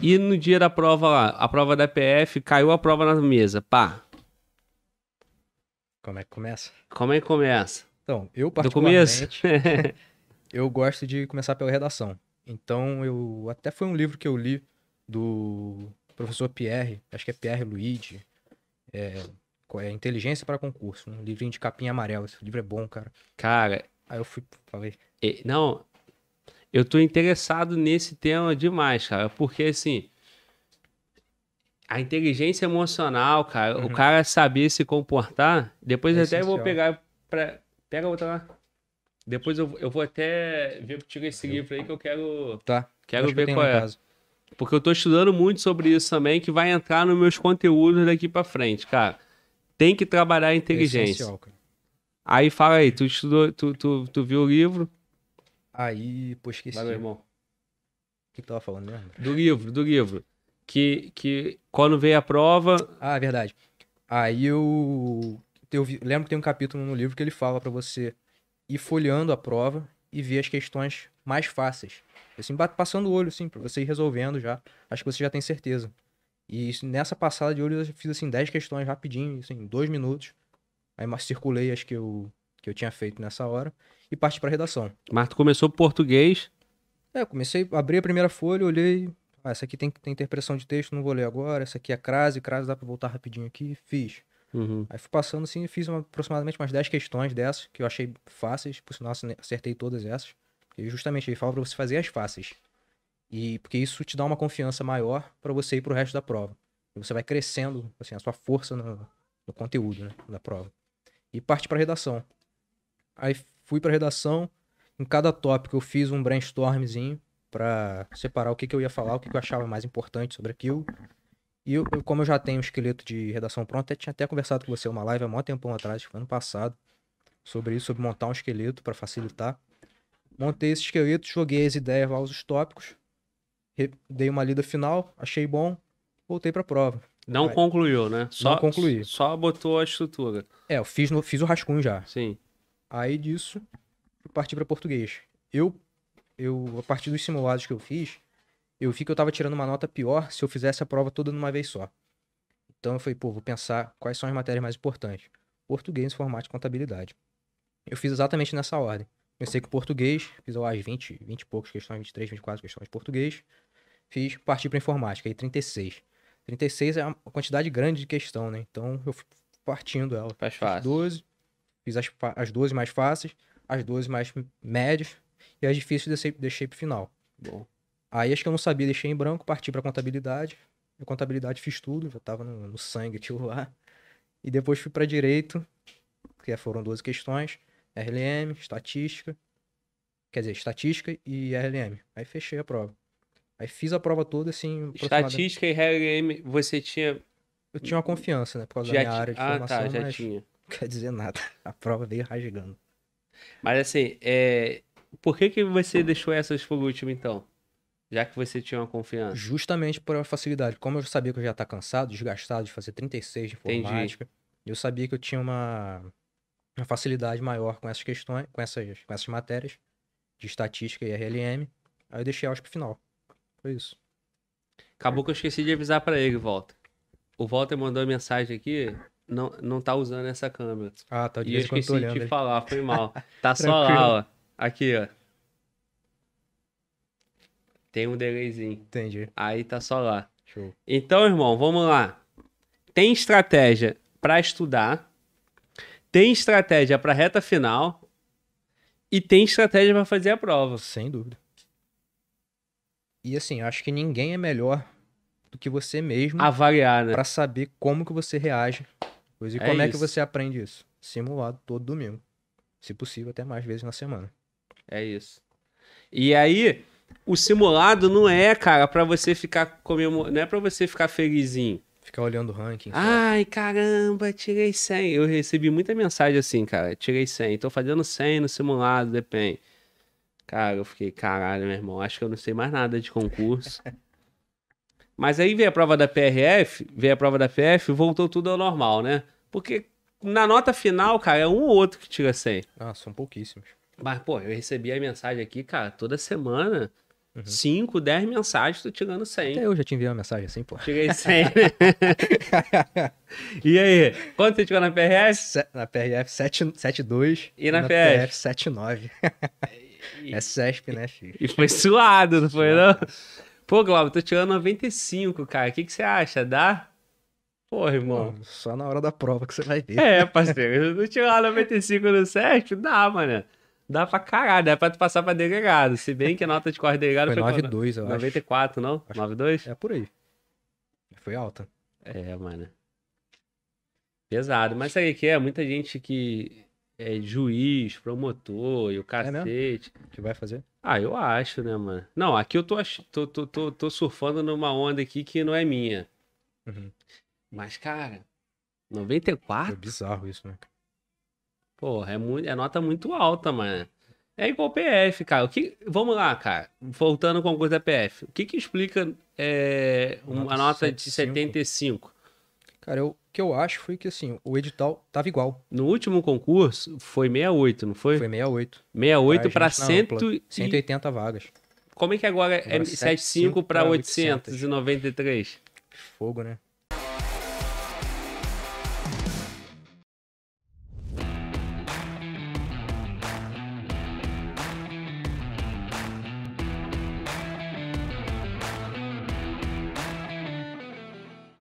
E no dia da prova lá, a prova da PF, caiu a prova na mesa, pá. Como é que começa? Como é que começa? Então, eu particularmente... eu gosto de começar pela redação. Então, eu até foi um livro que eu li do professor Pierre, acho que é Pierre Luigi, é, é Inteligência para Concurso, um livrinho de capinha amarela. Esse livro é bom, cara. Cara... Aí eu fui, falei... Não, eu tô interessado nesse tema demais, cara, porque assim, a inteligência emocional, cara, uhum. o cara saber se comportar, depois é até eu vou pegar para pega outra lá. Depois eu, eu vou até ver que tira esse livro aí que eu quero Tá. Quero Acho ver que qual é. Caso. Porque eu tô estudando muito sobre isso também, que vai entrar nos meus conteúdos daqui para frente, cara. Tem que trabalhar a inteligência. É essencial, cara. Aí fala aí, tu estudou, tu, tu, tu viu o livro, Aí, pô, esqueci. Vai, meu irmão. O que, que tava falando mesmo? Do livro, do livro. Que, que quando veio a prova. Ah, é verdade. Aí eu. eu lembro que tem um capítulo no livro que ele fala para você ir folheando a prova e ver as questões mais fáceis. Assim, passando o olho, assim, pra você ir resolvendo já. Acho que você já tem certeza. E nessa passada de olho eu fiz, assim, 10 questões rapidinho, assim, em minutos. Aí circulei, acho que eu que eu tinha feito nessa hora, e parti para redação. Mas tu começou português? É, eu comecei, abri a primeira folha, olhei, ah, essa aqui tem, tem interpretação de texto, não vou ler agora, essa aqui é crase, crase dá para voltar rapidinho aqui, fiz. Uhum. Aí fui passando assim, e fiz uma, aproximadamente umas 10 questões dessas, que eu achei fáceis, por sinal acertei todas essas. E justamente ele fala para você fazer as fáceis. E porque isso te dá uma confiança maior para você ir pro resto da prova. E você vai crescendo, assim, a sua força no, no conteúdo, né, da prova. E parte para redação. Aí fui pra redação. Em cada tópico eu fiz um brainstormzinho para separar o que, que eu ia falar, o que, que eu achava mais importante sobre aquilo. E eu, como eu já tenho um esqueleto de redação pronto eu tinha até conversado com você uma live há muito tempão atrás, foi ano passado, sobre isso, sobre montar um esqueleto para facilitar. Montei esse esqueleto, joguei as ideias lá, os tópicos, dei uma lida final, achei bom, voltei para a prova. Não concluiu, né? Só, Não concluí. Só botou a estrutura. É, eu fiz, no, fiz o rascunho já. Sim. Aí disso, eu parti para português. Eu, eu, a partir dos simulados que eu fiz, eu vi que eu tava tirando uma nota pior se eu fizesse a prova toda numa vez só. Então eu falei, pô, vou pensar quais são as matérias mais importantes. Português, informática e contabilidade. Eu fiz exatamente nessa ordem. Comecei com português, fiz lá as 20, 20 e questões, 23, 24 questões de português. Fiz, parti para informática, aí 36. 36 é uma quantidade grande de questão, né? Então eu fui partindo ela. Faz fácil. 12, Fiz as, as 12 mais fáceis, as 12 mais médias e as difíceis deixei, deixei pro final. Bom. Aí acho que eu não sabia deixei em branco, parti pra contabilidade. Eu contabilidade fiz tudo, já tava no, no sangue aquilo lá. E depois fui para direito, que é, foram 12 questões, RLM, estatística, quer dizer, estatística e RLM. Aí fechei a prova. Aí fiz a prova toda assim. Estatística e RLM, você tinha. Eu tinha uma confiança, né? Por causa já da minha área de ah, tá, formação. Ah, tá, já mas... tinha. Não quer dizer nada. A prova veio rasgando. Mas assim, é... por que, que você deixou essas por último então? Já que você tinha uma confiança. Justamente por uma facilidade. Como eu sabia que eu já tá cansado, desgastado de fazer 36 de informática, Entendi. eu sabia que eu tinha uma, uma facilidade maior com essas questões, com essas, com essas matérias de estatística e RLM. Aí eu deixei elas pro final. Foi isso. Acabou que eu esqueci de avisar para ele, Walter. O Walter mandou uma mensagem aqui não, não tá usando essa câmera. Ah, tá de E eu esqueci olhando, de falar, foi mal. Tá só lá, ó. Aqui, ó. Tem um delayzinho. Entendi. Aí tá só lá. Show. Então, irmão, vamos lá. Tem estratégia para estudar, tem estratégia para reta final e tem estratégia para fazer a prova. Sem dúvida. E assim, acho que ninguém é melhor do que você mesmo Avaliar, né? para saber como que você reage pois E é como isso. é que você aprende isso? Simulado todo domingo. Se possível, até mais vezes na semana. É isso. E aí, o simulado não é, cara, para você ficar comemorando, não é para você ficar felizinho. Ficar olhando o ranking. Ai, caramba, tirei 100. Eu recebi muita mensagem assim, cara, tirei 100. Tô fazendo 100 no simulado, depende. Cara, eu fiquei, caralho, meu irmão, acho que eu não sei mais nada de concurso. Mas aí veio a prova da PRF, veio a prova da PF, voltou tudo ao normal, né? Porque na nota final, cara, é um ou outro que tira 100. Ah, são pouquíssimos. Mas, pô, eu recebi a mensagem aqui, cara, toda semana. 5, uhum. 10 mensagens, tô tirando 100. Até eu já te enviei uma mensagem assim, pô. Tirei 100, né? e aí, quanto você tirou na PRF? Se, na PRF 72 e na, na PF? 79. É CESP, né, filho? E foi suado, não foi, não? Pô, Glauber, tô tirando 95, cara. O que, que você acha? Dá? Pô, irmão. só na hora da prova que você vai ver. É, parceiro. Se eu tirar 95 no certo, dá, mano. Dá pra caralho. Dá pra tu passar pra delegado. Se bem que a nota de corre delegado foi... foi 9,2, eu 94, acho. 94, não? 9,2? É por aí. Foi alta. É, mano. Pesado. Mas sabe o que é? Muita gente que é juiz, promotor e o é cacete. É que vai fazer? Ah, eu acho, né, mano? Não, aqui eu tô, tô, tô, tô, tô surfando numa onda aqui que não é minha. Uhum. Mas, cara, 94? É bizarro isso, né? Porra, é, muito, é nota muito alta, mano. É igual PF, cara. O que, vamos lá, cara. Voltando com coisa PF. O que que explica é, uma nota, nota de 75? Cara, eu, o que eu acho foi que assim, o edital tava igual. No último concurso foi 68, não foi? Foi 68. 68 para 180 vagas. Como é que agora, é agora é 75 para 893? Fogo, né?